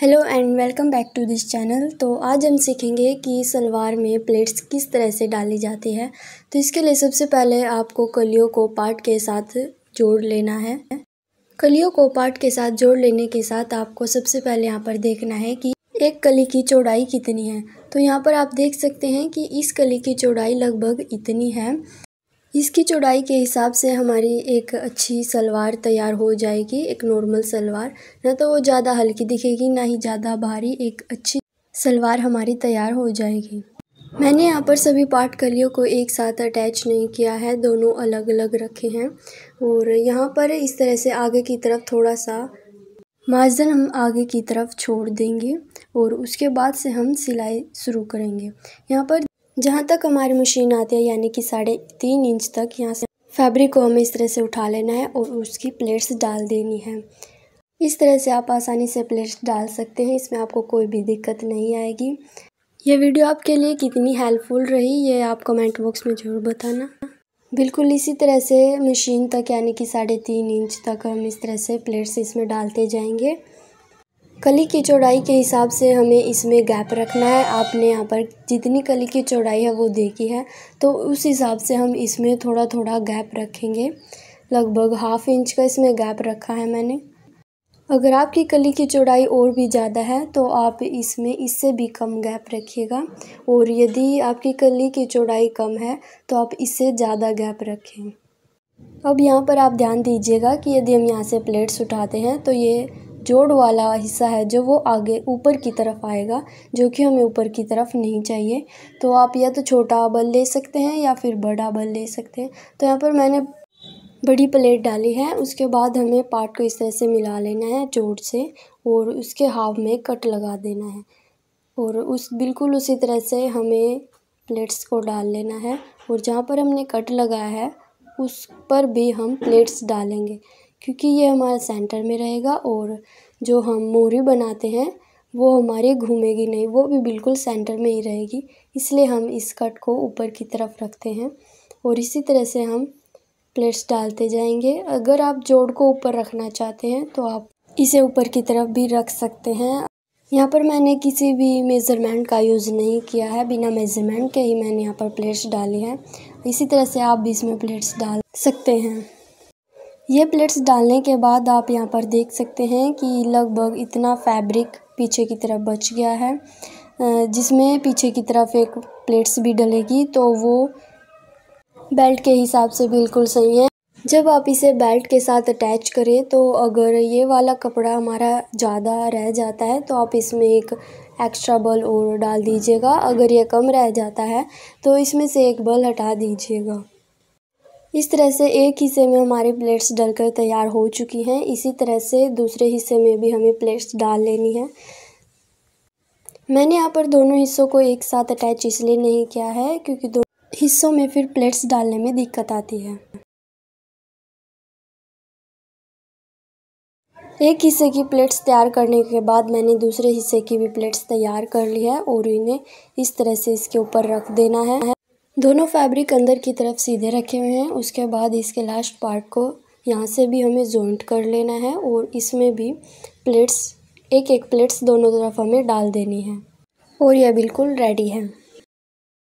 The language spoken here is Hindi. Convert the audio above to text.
hello and welcome back to this channel तो आज हम सीखेंगे कि सलवार में प्लेट्स किस तरह से डाली जाती है तो इसके लिए सबसे पहले आपको कलियों को पार्ट के साथ जोड़ लेना है कलियों को पार्ट के साथ जोड़ लेने के साथ आपको सबसे पहले यहाँ पर देखना है कि एक कली की चौड़ाई कितनी है तो यहाँ पर आप देख सकते हैं कि इस कली की चौड़ाई लगभग इतनी है इसकी चौड़ाई के हिसाब से हमारी एक अच्छी सलवार तैयार हो जाएगी एक नॉर्मल सलवार ना तो वो ज़्यादा हल्की दिखेगी ना ही ज़्यादा भारी एक अच्छी सलवार हमारी तैयार हो जाएगी मैंने यहाँ पर सभी पार्ट कलियों को एक साथ अटैच नहीं किया है दोनों अलग अलग रखे हैं और यहाँ पर इस तरह से आगे की तरफ थोड़ा सा मार्जन हम आगे की तरफ छोड़ देंगे और उसके बाद से हम सिलाई शुरू करेंगे यहाँ पर जहाँ तक हमारी मशीन आती है यानी कि साढ़े तीन इंच तक यहाँ से फैब्रिक को हमें इस तरह से उठा लेना है और उसकी प्लेट्स डाल देनी है इस तरह से आप आसानी से प्लेट्स डाल सकते हैं इसमें आपको कोई भी दिक्कत नहीं आएगी ये वीडियो आपके लिए कितनी हेल्पफुल रही ये आप कमेंट बॉक्स में ज़रूर बताना बिल्कुल इसी तरह से मशीन तक यानी कि साढ़े तीन इंच तक हम इस तरह से प्लेट्स इसमें डालते जाएंगे कली की चौड़ाई के हिसाब से हमें इसमें गैप रखना है आपने यहाँ पर जितनी कली की चौड़ाई है वो देखी है तो उस हिसाब से हम इसमें थोड़ा थोड़ा गैप रखेंगे लगभग हाफ इंच का इसमें गैप रखा है मैंने अगर आपकी कली की चौड़ाई और भी ज़्यादा है तो आप इसमें इससे भी कम गैप रखिएगा और यदि आपकी कली की चौड़ाई कम है तो आप इससे ज़्यादा गैप रखें अब यहाँ पर आप ध्यान दीजिएगा कि यदि हम यहाँ से प्लेट्स उठाते हैं तो ये जोड़ वाला हिस्सा है जो वो आगे ऊपर की तरफ आएगा जो कि हमें ऊपर की तरफ नहीं चाहिए तो आप या तो छोटा बल ले सकते हैं या फिर बड़ा बल ले सकते हैं तो यहाँ पर मैंने बड़ी प्लेट डाली है उसके बाद हमें पार्ट को इस तरह से मिला लेना है जोड़ से और उसके हाफ में कट लगा देना है और उस बिल्कुल उसी तरह से हमें प्लेट्स को डाल लेना है और जहाँ पर हमने कट लगाया है उस पर भी हम प्लेट्स डालेंगे क्योंकि ये हमारा सेंटर में रहेगा और जो हम मोरी बनाते हैं वो हमारे घूमेगी नहीं वो भी बिल्कुल सेंटर में ही रहेगी इसलिए हम इस कट को ऊपर की तरफ रखते हैं और इसी तरह से हम प्लेट्स डालते जाएंगे अगर आप जोड़ को ऊपर रखना चाहते हैं तो आप इसे ऊपर की तरफ भी रख सकते हैं यहाँ पर मैंने किसी भी मेज़रमेंट का यूज़ नहीं किया है बिना मेज़रमेंट के ही मैंने यहाँ पर प्लेट्स डाले हैं इसी तरह से आप भी इसमें प्लेट्स डाल सकते हैं ये प्लेट्स डालने के बाद आप यहाँ पर देख सकते हैं कि लगभग इतना फैब्रिक पीछे की तरफ बच गया है जिसमें पीछे की तरफ एक प्लेट्स भी डलेगी तो वो बेल्ट के हिसाब से बिल्कुल सही है जब आप इसे बेल्ट के साथ अटैच करें तो अगर ये वाला कपड़ा हमारा ज़्यादा रह जाता है तो आप इसमें एक एक्स्ट्रा बल और डाल दीजिएगा अगर ये कम रह जाता है तो इसमें से एक बल हटा दीजिएगा इस तरह से एक हिस्से में हमारे प्लेट्स डलकर तैयार हो चुकी हैं इसी तरह से दूसरे हिस्से में भी हमें प्लेट्स डाल लेनी है मैंने यहाँ पर दोनों हिस्सों को एक साथ अटैच इसलिए नहीं किया है क्योंकि दो हिस्सों में फिर प्लेट्स डालने में दिक्कत आती है एक हिस्से की प्लेट्स तैयार करने के बाद मैंने दूसरे हिस्से की भी प्लेट्स तैयार कर ली है और इन्हें इस तरह से इसके ऊपर रख देना है दोनों फैब्रिक अंदर की तरफ सीधे रखे हुए हैं उसके बाद इसके लास्ट पार्ट को यहाँ से भी हमें जॉइंट कर लेना है और इसमें भी प्लेट्स एक एक प्लेट्स दोनों तरफ हमें डाल देनी है और यह बिल्कुल रेडी है